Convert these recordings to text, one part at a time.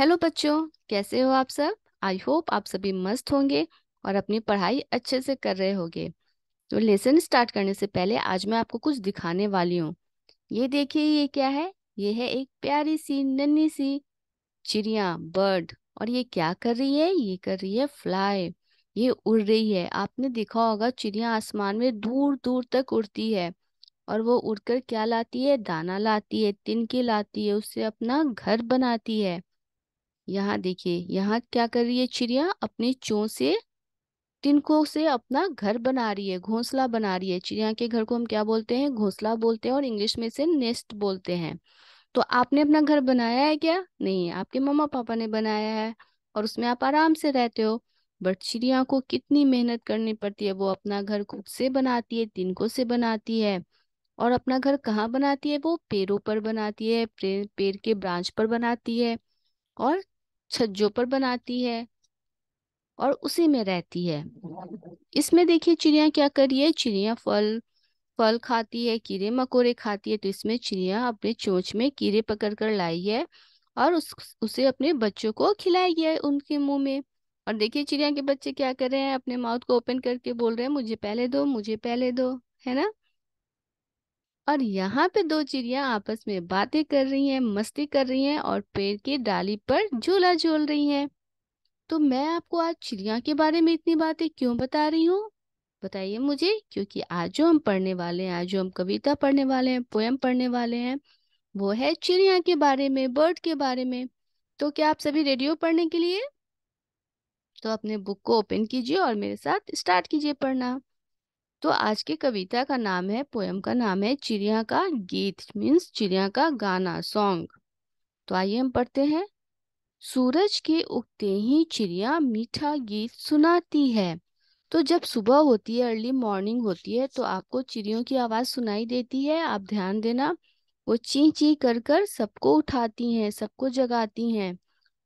hello बच्चों कैसे हो आप सब आई होप आप सभी मस्त होंगे और अपनी पढ़ाई अच्छे से कर रहे होंगे तो लेसन स्टार्ट करने से पहले आज मैं आपको कुछ दिखाने वाली हूँ ये देखिए ये क्या है ये है एक प्यारी सी नन्ही सी चिड़िया बर्ड और ये क्या कर रही है ये कर रही है फ्लाई ये उड़ रही है आपने देखा होगा चिड़िया आसमान में दूर दूर तक उड़ती है और वो उड़कर क्या लाती है दाना लाती है तिनके लाती है उससे अपना घर बनाती है यहाँ देखिए यहाँ क्या कर रही है चिड़िया अपने चों से तिनकों से अपना घर बना रही है घोंसला बना रही है चिड़िया के घर को हम क्या बोलते हैं घोंसला बोलते हैं और इंग्लिश में से नेस्ट बोलते हैं तो आपने अपना घर बनाया है क्या नहीं आपके मम्मा पापा ने बनाया है और उसमें आप आराम से रहते हो बट चिड़िया को कितनी मेहनत करनी पड़ती है वो अपना घर खुद से बनाती है तिनकों से बनाती है और अपना घर कहाँ बनाती है वो पेड़ों पर बनाती है पेड़ के ब्रांच पर बनाती है और छज्जों पर बनाती है और उसी में रहती है इसमें देखिए चिड़िया क्या कर रही है चिड़िया फल फल खाती है कीड़े मकोड़े खाती है तो इसमें चिड़िया अपने चोंच में कीड़े पकड़ कर लाई है और उस उसे अपने बच्चों को खिलाया गया है उनके मुंह में और देखिए चिड़िया के बच्चे क्या कर रहे हैं अपने माउथ को ओपन करके बोल रहे हैं मुझे पहले दो मुझे पहले दो है ना और यहाँ पे दो चिड़िया आपस में बातें कर रही हैं मस्ती कर रही हैं और पेड़ की डाली पर झूला झूल रही हैं तो मैं आपको आज चिड़िया के बारे में इतनी बातें क्यों बता रही हूँ बताइए मुझे क्योंकि आज जो हम पढ़ने वाले हैं आज जो हम कविता पढ़ने वाले हैं पोएम पढ़ने वाले हैं वो है चिड़िया के बारे में बर्ड के बारे में तो क्या आप सभी रेडियो पढ़ने के लिए तो अपने बुक को ओपन कीजिए और मेरे साथ स्टार्ट कीजिए पढ़ना तो आज की कविता का नाम है पोयम का नाम है चिड़िया का गीत मीन्स चिड़िया का गाना सॉन्ग तो आइए हम पढ़ते हैं सूरज के उगते ही चिड़िया मीठा गीत सुनाती है तो जब सुबह होती है अर्ली मॉर्निंग होती है तो आपको चिड़ियों की आवाज़ सुनाई देती है आप ध्यान देना वो ची ची कर कर सबको उठाती हैं सबको जगाती हैं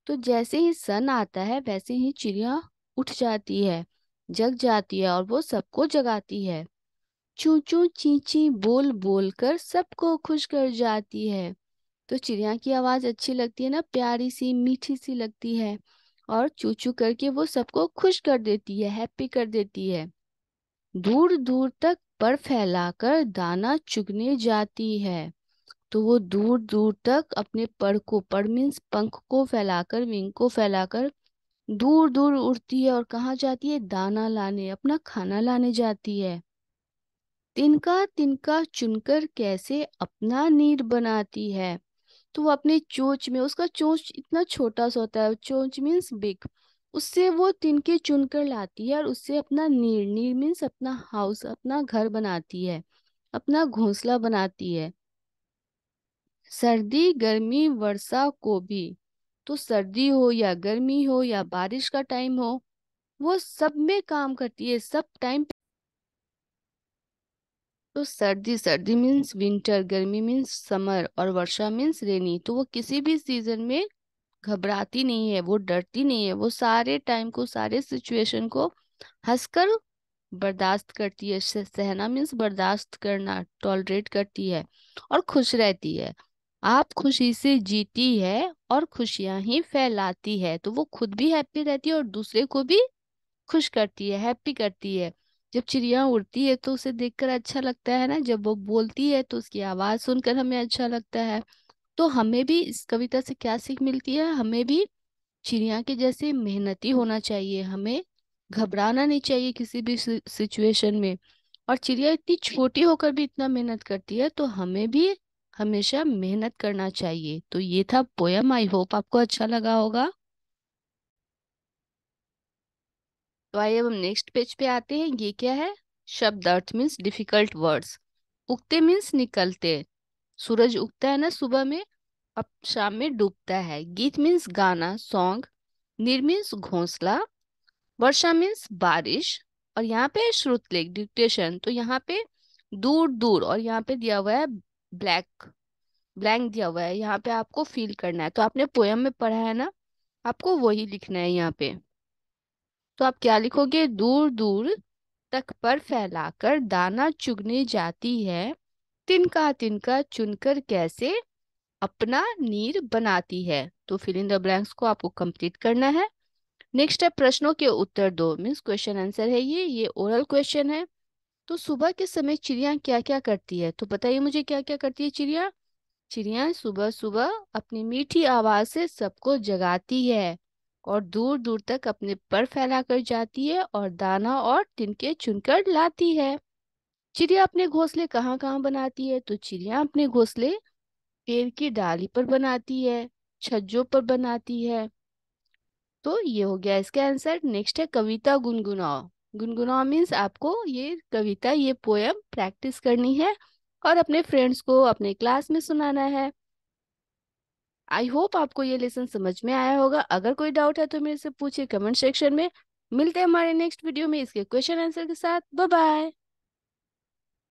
तो जैसे ही सन आता है वैसे ही चिड़िया उठ जाती है जग जाती है और वो सबको जगाती है चू चू ची ची बोल बोल कर सबको खुश कर जाती है तो चिड़िया की आवाज़ अच्छी लगती है ना प्यारी सी मीठी सी लगती है और चू चू करके वो सबको खुश कर देती है हैप्पी कर देती है दूर दूर तक पर फैलाकर दाना चुगने जाती है तो वो दूर दूर तक अपने पर को पर मीन्स पंख को फैलाकर विंग को फैलाकर दूर दूर उड़ती है और कहाँ जाती है दाना लाने अपना खाना लाने जाती है तिनका तिनका चुनकर कैसे अपना नीर बनाती है तो वो अपने चोंच में उसका चोंच इतना छोटा सा होता है चोंच मीन्स बिग उससे वो तिनके चुनकर लाती है और उससे अपना नीर नीर मीन्स अपना हाउस अपना घर बनाती है अपना घोंसला बनाती है सर्दी गर्मी वर्षा को भी तो सर्दी हो या गर्मी हो या बारिश का टाइम हो वो सब में काम करती है सब टाइम तो सर्दी सर्दी मीन्स विंटर गर्मी मीन्स समर और वर्षा मीन्स रेनी तो वो किसी भी सीजन में घबराती नहीं है वो डरती नहीं है वो सारे टाइम को सारे सिचुएशन को हंसकर बर्दाश्त करती है सहना मीन्स बर्दाश्त करना टॉलरेट करती है और खुश रहती है आप खुशी से जीती है और खुशियां ही फैलाती है तो वो खुद भी हैप्पी रहती है और दूसरे को भी खुश करती है हैप्पी करती है जब चिड़िया उड़ती है तो उसे देखकर अच्छा लगता है ना जब वो बोलती है तो उसकी आवाज सुनकर हमें अच्छा लगता है तो हमें भी इस कविता से क्या सीख मिलती है हमें भी चिड़िया के जैसे मेहनती होना चाहिए हमें घबराना नहीं चाहिए किसी भी सिचुएशन में और चिड़िया इतनी छोटी होकर भी इतना मेहनत करती है तो हमें भी हमेशा मेहनत करना चाहिए तो ये था पोयम आई होप आपको अच्छा लगा होगा तो आइए अब हम नेक्स्ट पेज पे आते हैं ये क्या है शब्द अर्थ मीन्स डिफिकल्ट वर्ड्स उगते मीन्स निकलते सूरज उगता है ना सुबह में अब शाम में डूबता है गीत मीन्स गाना सॉन्ग निर मीन्स घोंसला वर्षा मीन्स बारिश और यहाँ पे श्रुतलेख डिक्टेशन तो यहाँ पे दूर दूर और यहाँ पे दिया हुआ है ब्लैक ब्लैंक दिया हुआ है यहाँ पे आपको फील करना है तो आपने पोयम में पढ़ा है ना आपको वही लिखना है यहाँ पे तो आप क्या लिखोगे दूर दूर तक पर फैलाकर दाना चुगने जाती है तिनका तिनका चुनकर कैसे अपना नीर बनाती है तो फिल इन द ब्लैंक्स को आपको कंप्लीट करना है नेक्स्ट है प्रश्नों के उत्तर दो मीन्स क्वेश्चन आंसर है ये ये ओरल क्वेश्चन है तो सुबह के समय चिड़िया क्या क्या करती है तो बताइए मुझे क्या क्या करती है चिड़िया चिड़िया सुबह सुबह अपनी मीठी आवाज से सबको जगाती है और दूर दूर तक अपने पर फैला कर जाती है और दाना और तिनके चुनकर लाती है चिड़िया अपने घोंसले कहाँ कहाँ बनाती है तो चिड़िया अपने घोंसले पेड़ की डाली पर बनाती है छज्जों पर बनाती है तो ये हो गया इसका आंसर नेक्स्ट है कविता गुनगुनाओ गुनगुना मीन्स आपको ये कविता ये पोएम प्रैक्टिस करनी है और अपने फ्रेंड्स को अपने क्लास में सुनाना है आई होप आपको ये लेसन समझ में आया होगा अगर कोई डाउट है तो मेरे से पूछिए कमेंट सेक्शन में मिलते हैं हमारे नेक्स्ट वीडियो में इसके क्वेश्चन आंसर के साथ बाय